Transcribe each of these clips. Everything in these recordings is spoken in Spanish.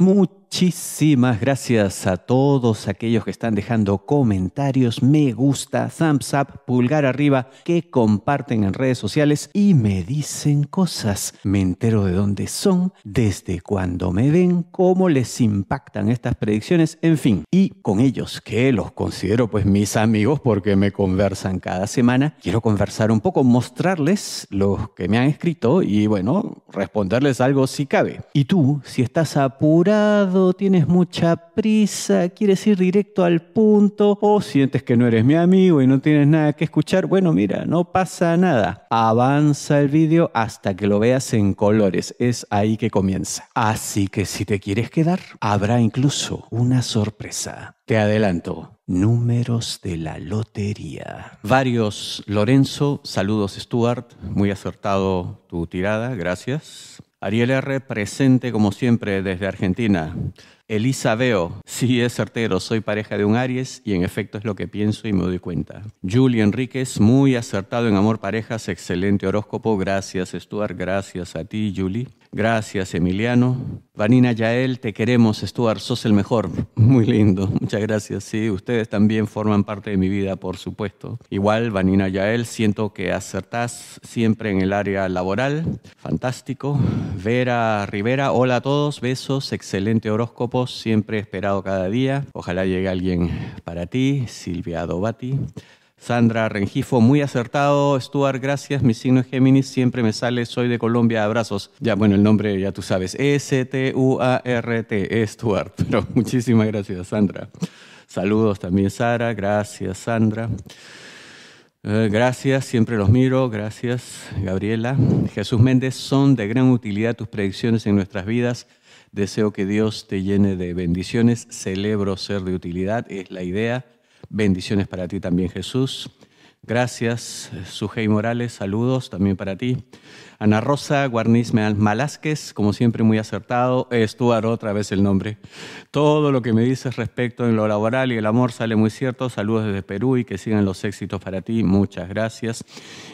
Muchísimas gracias a todos aquellos que están dejando comentarios, me gusta, thumbs up, pulgar arriba, que comparten en redes sociales y me dicen cosas. Me entero de dónde son, desde cuándo me ven, cómo les impactan estas predicciones, en fin. Y con ellos, que los considero pues mis amigos porque me conversan cada semana, quiero conversar un poco, mostrarles los que me han escrito y bueno, responderles algo si cabe. Y tú, si estás apurado, tienes mucha prisa, quieres ir directo al punto o sientes que no eres mi amigo y no tienes nada que escuchar, bueno, mira, no pasa nada. Avanza el vídeo hasta que lo veas en colores. Es ahí que comienza. Así que si te quieres quedar, habrá incluso una sorpresa. Te adelanto, números de la lotería. Varios, Lorenzo, saludos Stuart, muy acertado tu tirada, gracias. Ariel R. presente como siempre desde Argentina. Elisa Veo, sí es certero, soy pareja de un Aries y en efecto es lo que pienso y me doy cuenta. Julie Enríquez, muy acertado en amor parejas, excelente horóscopo, gracias Stuart, gracias a ti Julie. Gracias, Emiliano. Vanina Yael, te queremos, Stuart, sos el mejor. Muy lindo, muchas gracias. Sí, ustedes también forman parte de mi vida, por supuesto. Igual, Vanina Yael, siento que acertás siempre en el área laboral. Fantástico. Vera Rivera, hola a todos, besos, excelente horóscopo, siempre esperado cada día. Ojalá llegue alguien para ti, Silvia Dobati. Sandra Rengifo, muy acertado, Stuart, gracias. Mi signo es Géminis, siempre me sale, soy de Colombia, abrazos. Ya, bueno, el nombre ya tú sabes, e S-T-U-A-R-T, Stuart. Pero muchísimas gracias, Sandra. Saludos también, Sara, gracias, Sandra. Eh, gracias, siempre los miro, gracias, Gabriela. Jesús Méndez, son de gran utilidad tus predicciones en nuestras vidas. Deseo que Dios te llene de bendiciones. Celebro ser de utilidad, es la idea. Bendiciones para ti también, Jesús. Gracias, eh, Sujei Morales, saludos también para ti. Ana Rosa Guarniz Malásquez, como siempre muy acertado, Stuart otra vez el nombre. Todo lo que me dices respecto en lo laboral y el amor sale muy cierto. Saludos desde Perú y que sigan los éxitos para ti. Muchas gracias.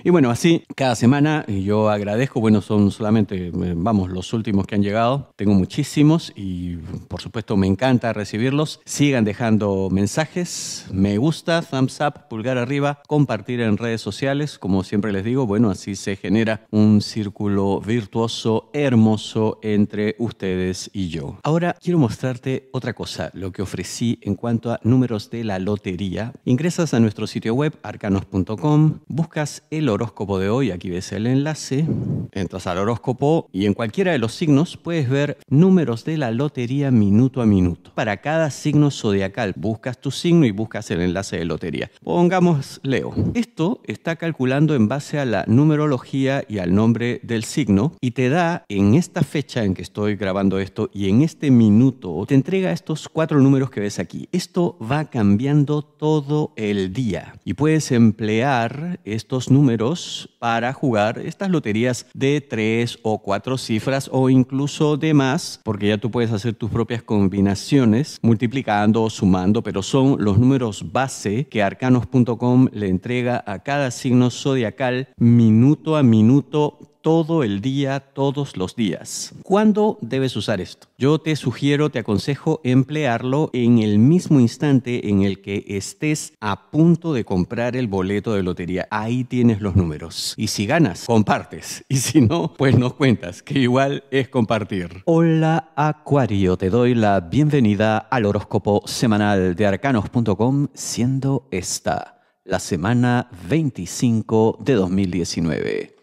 Y bueno, así cada semana yo agradezco, bueno, son solamente, eh, vamos, los últimos que han llegado. Tengo muchísimos y por supuesto me encanta recibirlos. Sigan dejando mensajes, me gusta, thumbs up, pulgar arriba, compartir en redes sociales. Como siempre les digo, bueno, así se genera un círculo virtuoso hermoso entre ustedes y yo. Ahora quiero mostrarte otra cosa, lo que ofrecí en cuanto a números de la lotería. Ingresas a nuestro sitio web arcanos.com, buscas el horóscopo de hoy, aquí ves el enlace, entras al horóscopo y en cualquiera de los signos puedes ver números de la lotería minuto a minuto. Para cada signo zodiacal buscas tu signo y buscas el enlace de lotería. Pongamos Leo. Esto está calculando en base a la numerología y al nombre del signo y te da en esta fecha en que estoy grabando esto y en este minuto, te entrega estos cuatro números que ves aquí. Esto va cambiando todo el día y puedes emplear estos números para jugar estas loterías de tres o cuatro cifras o incluso de más, porque ya tú puedes hacer tus propias combinaciones multiplicando o sumando, pero son los números base que arcanos.com le entrega a cada signo zodiacal minuto a minuto todo el día, todos los días. ¿Cuándo debes usar esto? Yo te sugiero, te aconsejo emplearlo en el mismo instante en el que estés a punto de comprar el boleto de lotería. Ahí tienes los números. Y si ganas, compartes. Y si no, pues nos cuentas, que igual es compartir. Hola Acuario, te doy la bienvenida al horóscopo semanal de arcanos.com, siendo esta la semana 25 de 2019.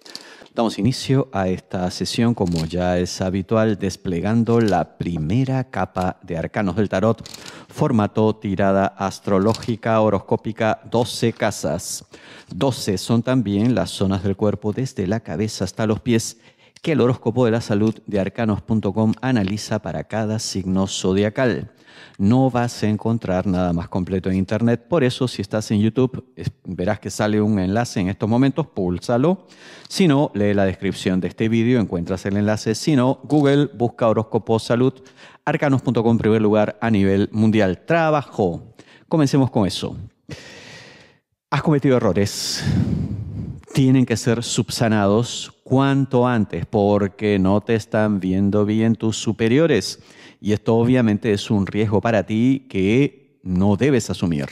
Damos inicio a esta sesión, como ya es habitual, desplegando la primera capa de Arcanos del Tarot, formato tirada astrológica horoscópica 12 casas. 12 son también las zonas del cuerpo desde la cabeza hasta los pies que el horóscopo de la salud de arcanos.com analiza para cada signo zodiacal. No vas a encontrar nada más completo en Internet, por eso si estás en YouTube verás que sale un enlace en estos momentos, púlsalo. Si no, lee la descripción de este vídeo, encuentras el enlace. Si no, Google busca horóscopo salud, arcanos.com primer lugar a nivel mundial. Trabajo. Comencemos con eso. Has cometido errores. Tienen que ser subsanados cuanto antes, porque no te están viendo bien tus superiores. Y esto obviamente es un riesgo para ti que no debes asumir.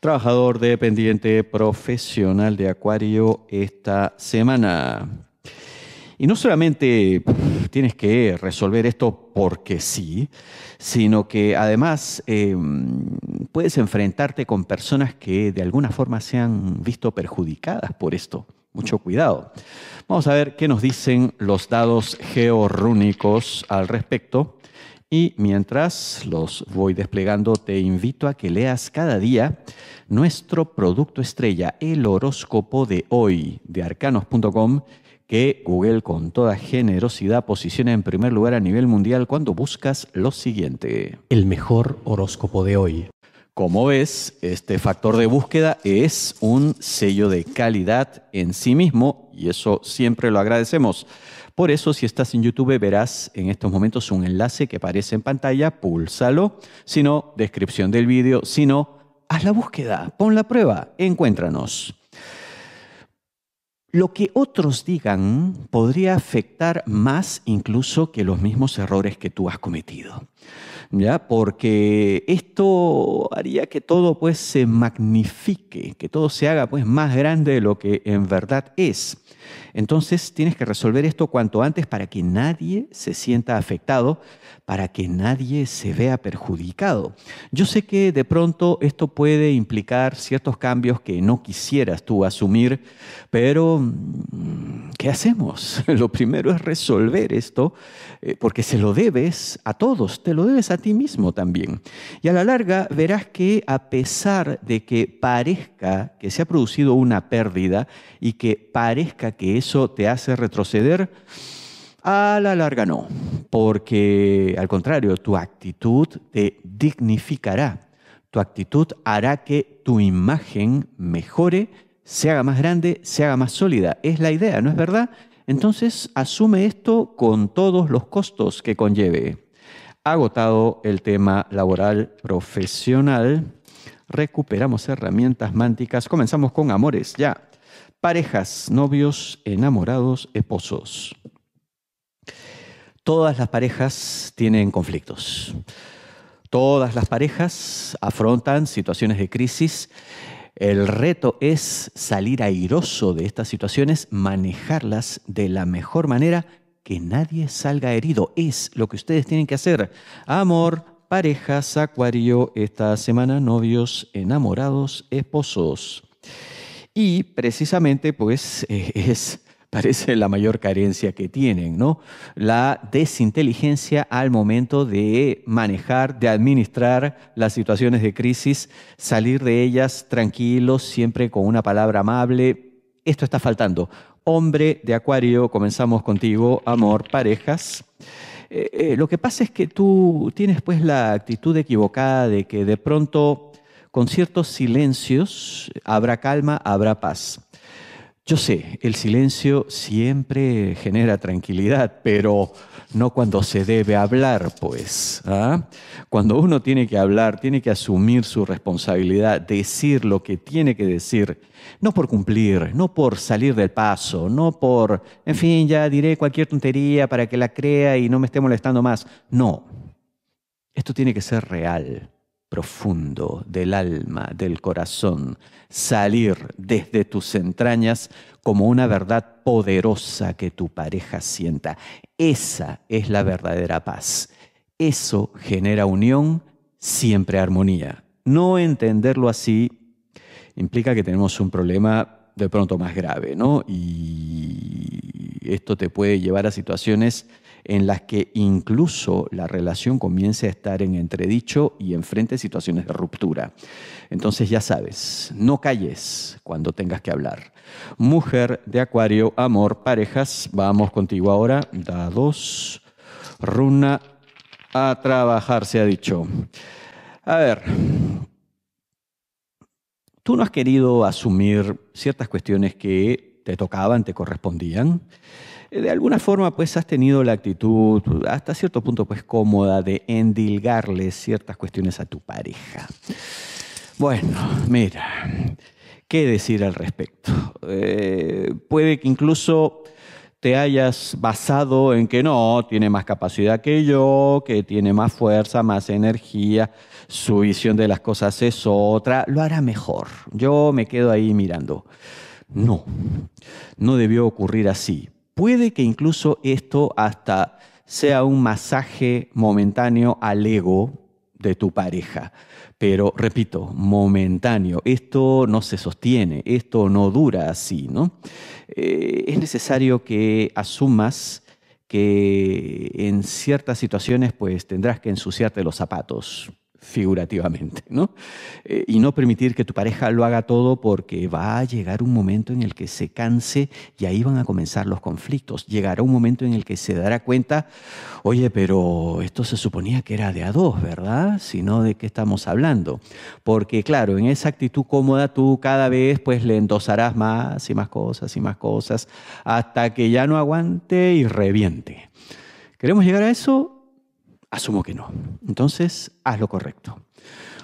Trabajador dependiente profesional de Acuario esta semana. Y no solamente tienes que resolver esto porque sí, sino que además em, puedes enfrentarte con personas que de alguna forma se han visto perjudicadas por esto mucho cuidado. Vamos a ver qué nos dicen los dados georrúnicos al respecto. Y mientras los voy desplegando, te invito a que leas cada día nuestro producto estrella, el horóscopo de hoy de arcanos.com, que Google con toda generosidad posiciona en primer lugar a nivel mundial cuando buscas lo siguiente. El mejor horóscopo de hoy como ves, este factor de búsqueda es un sello de calidad en sí mismo y eso siempre lo agradecemos. Por eso, si estás en YouTube, verás en estos momentos un enlace que aparece en pantalla, púlsalo. Si no, descripción del vídeo. Si no, haz la búsqueda, pon la prueba, encuéntranos. Lo que otros digan podría afectar más incluso que los mismos errores que tú has cometido. ¿Ya? Porque esto haría que todo pues se magnifique, que todo se haga pues más grande de lo que en verdad es. Entonces tienes que resolver esto cuanto antes para que nadie se sienta afectado, para que nadie se vea perjudicado. Yo sé que de pronto esto puede implicar ciertos cambios que no quisieras tú asumir, pero Mm, ¿qué hacemos? Lo primero es resolver esto, eh, porque se lo debes a todos, te lo debes a ti mismo también. Y a la larga verás que a pesar de que parezca que se ha producido una pérdida y que parezca que eso te hace retroceder, a la larga no, porque al contrario, tu actitud te dignificará, tu actitud hará que tu imagen mejore se haga más grande, se haga más sólida. Es la idea, ¿no es verdad? Entonces asume esto con todos los costos que conlleve. Agotado el tema laboral profesional, recuperamos herramientas mánticas. Comenzamos con amores, ya. Parejas, novios, enamorados, esposos. Todas las parejas tienen conflictos. Todas las parejas afrontan situaciones de crisis el reto es salir airoso de estas situaciones, manejarlas de la mejor manera, que nadie salga herido. Es lo que ustedes tienen que hacer. Amor, parejas, acuario, esta semana novios, enamorados, esposos. Y precisamente pues es parece la mayor carencia que tienen, ¿no? La desinteligencia al momento de manejar, de administrar las situaciones de crisis, salir de ellas tranquilos, siempre con una palabra amable. Esto está faltando. Hombre de Acuario, comenzamos contigo, amor, parejas. Eh, eh, lo que pasa es que tú tienes pues la actitud equivocada de que de pronto con ciertos silencios habrá calma, habrá paz. Yo sé, el silencio siempre genera tranquilidad, pero no cuando se debe hablar, pues. ¿ah? Cuando uno tiene que hablar, tiene que asumir su responsabilidad, decir lo que tiene que decir, no por cumplir, no por salir del paso, no por, en fin, ya diré cualquier tontería para que la crea y no me esté molestando más. No, esto tiene que ser real profundo del alma, del corazón, salir desde tus entrañas como una verdad poderosa que tu pareja sienta. Esa es la verdadera paz. Eso genera unión, siempre armonía. No entenderlo así implica que tenemos un problema de pronto más grave, ¿no? Y esto te puede llevar a situaciones en las que incluso la relación comience a estar en entredicho y enfrente situaciones de ruptura. Entonces ya sabes, no calles cuando tengas que hablar. Mujer de Acuario, amor, parejas, vamos contigo ahora, dos, runa a trabajar, se ha dicho. A ver, tú no has querido asumir ciertas cuestiones que te tocaban, te correspondían. Eh, de alguna forma pues has tenido la actitud hasta cierto punto pues cómoda de endilgarle ciertas cuestiones a tu pareja. Bueno, mira, ¿qué decir al respecto? Eh, puede que incluso te hayas basado en que no, tiene más capacidad que yo, que tiene más fuerza, más energía, su visión de las cosas es otra, lo hará mejor. Yo me quedo ahí mirando. No, no debió ocurrir así. Puede que incluso esto hasta sea un masaje momentáneo al ego de tu pareja. Pero repito, momentáneo. Esto no se sostiene, esto no dura así, ¿no? Eh, es necesario que asumas que en ciertas situaciones pues tendrás que ensuciarte los zapatos figurativamente, ¿no? Eh, y no permitir que tu pareja lo haga todo porque va a llegar un momento en el que se canse y ahí van a comenzar los conflictos. Llegará un momento en el que se dará cuenta, oye, pero esto se suponía que era de a dos, ¿verdad? Si no, ¿de qué estamos hablando? Porque claro, en esa actitud cómoda tú cada vez pues le endosarás más y más cosas y más cosas hasta que ya no aguante y reviente. ¿Queremos llegar a eso? Asumo que no. Entonces, haz lo correcto.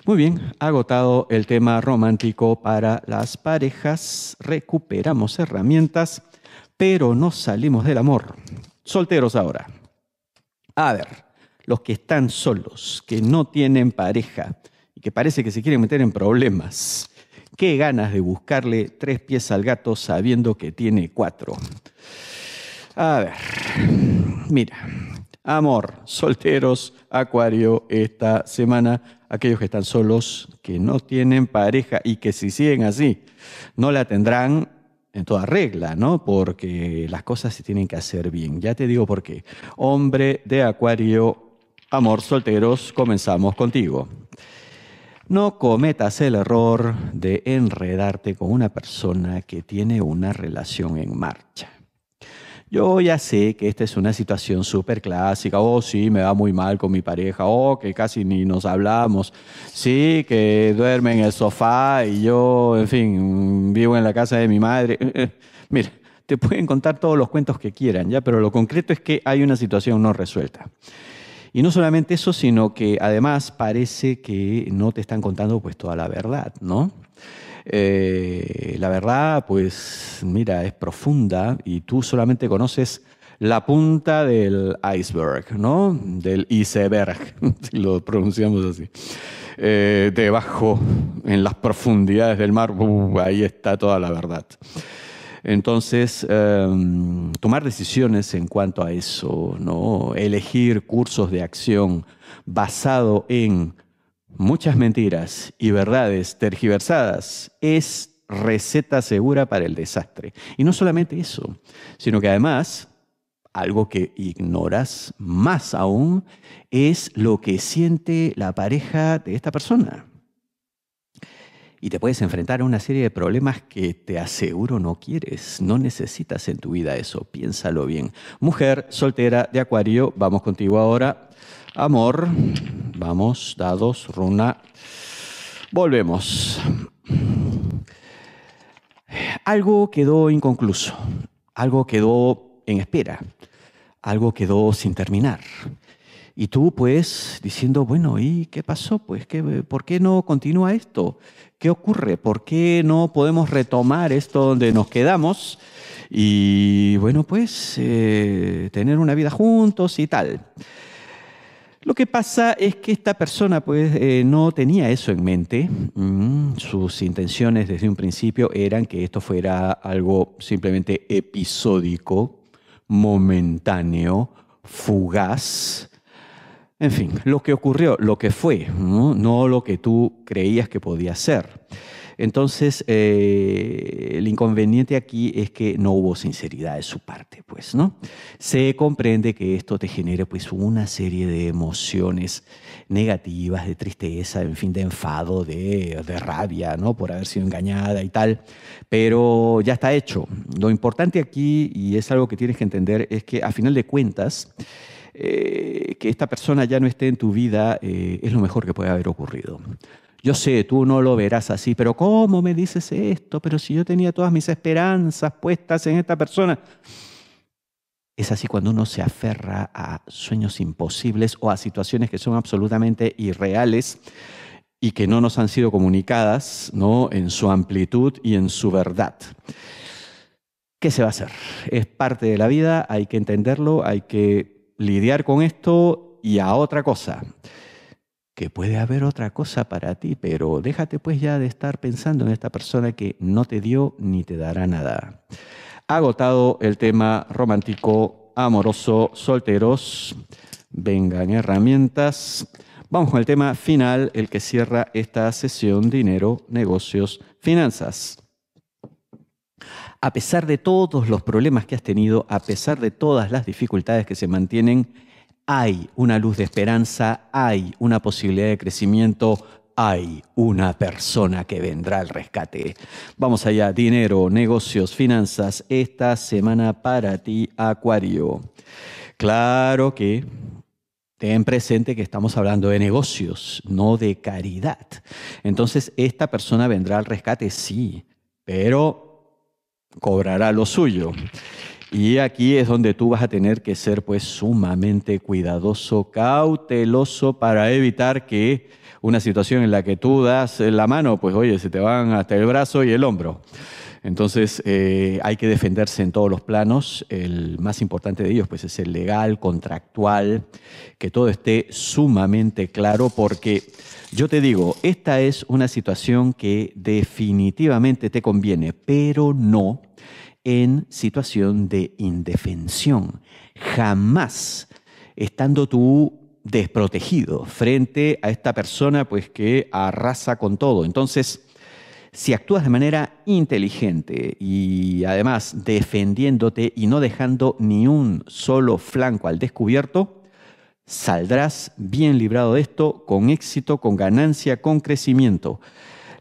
Muy bien, agotado el tema romántico para las parejas, recuperamos herramientas, pero no salimos del amor. Solteros ahora. A ver, los que están solos, que no tienen pareja y que parece que se quieren meter en problemas. Qué ganas de buscarle tres pies al gato sabiendo que tiene cuatro. A ver, mira, amor. Solteros, Acuario, esta semana, aquellos que están solos, que no tienen pareja y que si siguen así, no la tendrán en toda regla, ¿no? Porque las cosas se tienen que hacer bien. Ya te digo por qué. Hombre de Acuario, amor, solteros, comenzamos contigo. No cometas el error de enredarte con una persona que tiene una relación en marcha. Yo ya sé que esta es una situación súper clásica. Oh, sí, me va muy mal con mi pareja. Oh, que casi ni nos hablamos. Sí, que duerme en el sofá y yo, en fin, vivo en la casa de mi madre. Eh, eh, mira, te pueden contar todos los cuentos que quieran, ¿ya? Pero lo concreto es que hay una situación no resuelta. Y no solamente eso, sino que además parece que no te están contando pues toda la verdad, ¿no? Eh, la verdad, pues mira, es profunda y tú solamente conoces la punta del iceberg, ¿no? Del iceberg, si lo pronunciamos así. Eh, debajo, en las profundidades del mar, uh, ahí está toda la verdad. Entonces, em, tomar decisiones en cuanto a eso, ¿no? Elegir cursos de acción basado en Muchas mentiras y verdades tergiversadas es receta segura para el desastre. Y no solamente eso, sino que además algo que ignoras más aún es lo que siente la pareja de esta persona. Y te puedes enfrentar a una serie de problemas que te aseguro no quieres, no necesitas en tu vida eso, piénsalo bien. Mujer soltera de Acuario, vamos contigo ahora. Amor. Vamos, dados, runa. Volvemos. Algo quedó inconcluso, algo quedó en espera, algo quedó sin terminar. Y tú pues diciendo, bueno, ¿y qué pasó? Pues ¿qué, ¿por qué no continúa esto? ¿Qué ocurre? ¿Por qué no podemos retomar esto donde nos quedamos? Y bueno, pues eh, tener una vida juntos y tal. Lo que pasa es que esta persona pues eh, no tenía eso en mente. Mm, sus intenciones desde un principio eran que esto fuera algo simplemente episódico, momentáneo, fugaz. En fin, lo que ocurrió, lo que fue, no lo que tú creías que podía ser. Entonces, eh, el inconveniente aquí es que no hubo sinceridad de su parte, pues, ¿no? Se comprende que esto te genere, pues, una serie de emociones negativas, de tristeza, en fin, de enfado, de, rabia, Por haber sido engañada y tal. Pero ya está hecho. Lo importante aquí, y es algo que tienes que entender, es que a final de cuentas, eh, que esta persona ya no esté en tu vida eh, es lo mejor que puede haber ocurrido. Yo sé, tú no lo verás así, pero ¿cómo me dices esto? Pero si yo tenía todas mis esperanzas puestas en esta persona. Es así cuando uno se aferra a sueños imposibles o a situaciones que son absolutamente irreales y que no nos han sido comunicadas ¿no? en su amplitud y en su verdad. ¿Qué se va a hacer? Es parte de la vida, hay que entenderlo, hay que lidiar con esto y a otra cosa que puede haber otra cosa para ti, pero déjate pues ya de estar pensando en esta persona que no te dio ni te dará nada. Agotado el tema romántico, amoroso, solteros, vengan herramientas. Vamos con el tema final, el que cierra esta sesión, dinero, negocios, finanzas a pesar de todos los problemas que has tenido, a pesar de todas las dificultades que se mantienen hay una luz de esperanza, hay una posibilidad de crecimiento, hay una persona que vendrá al rescate. Vamos allá, dinero, negocios, finanzas, esta semana para ti, Acuario. Claro que ten presente que estamos hablando de negocios, no de caridad. Entonces, esta persona vendrá al rescate, sí, pero cobrará lo suyo. Y aquí es donde tú vas a tener que ser pues sumamente cuidadoso, cauteloso para evitar que una situación en la que tú das la mano, pues oye, se te van hasta el brazo y el hombro. Entonces eh, hay que defenderse en todos los planos. El más importante de ellos pues es el legal, contractual, que todo esté sumamente claro porque yo te digo, esta es una situación que definitivamente te conviene, pero no en situación de indefensión. Jamás, estando tú desprotegido frente a esta persona pues que arrasa con todo. Entonces, si actúas de manera inteligente y además defendiéndote y no dejando ni un solo flanco al descubierto, saldrás bien librado de esto, con éxito, con ganancia, con crecimiento.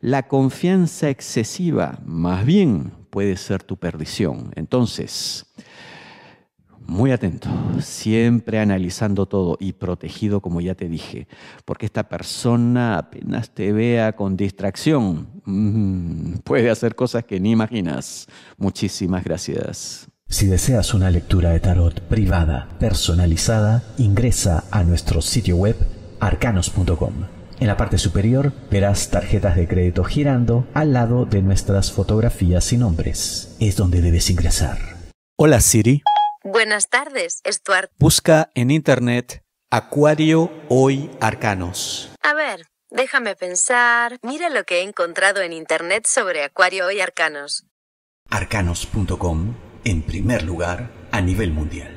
La confianza excesiva, más bien, puede ser tu perdición. Entonces, muy atento, siempre analizando todo y protegido, como ya te dije, porque esta persona apenas te vea con distracción, mm, puede hacer cosas que ni imaginas. Muchísimas gracias. Si deseas una lectura de tarot privada, personalizada, ingresa a nuestro sitio web arcanos.com. En la parte superior verás tarjetas de crédito girando al lado de nuestras fotografías y nombres. Es donde debes ingresar. Hola Siri. Buenas tardes, Stuart. Busca en internet Acuario Hoy Arcanos. A ver, déjame pensar. Mira lo que he encontrado en internet sobre Acuario Hoy Arcanos. Arcanos.com, en primer lugar, a nivel mundial.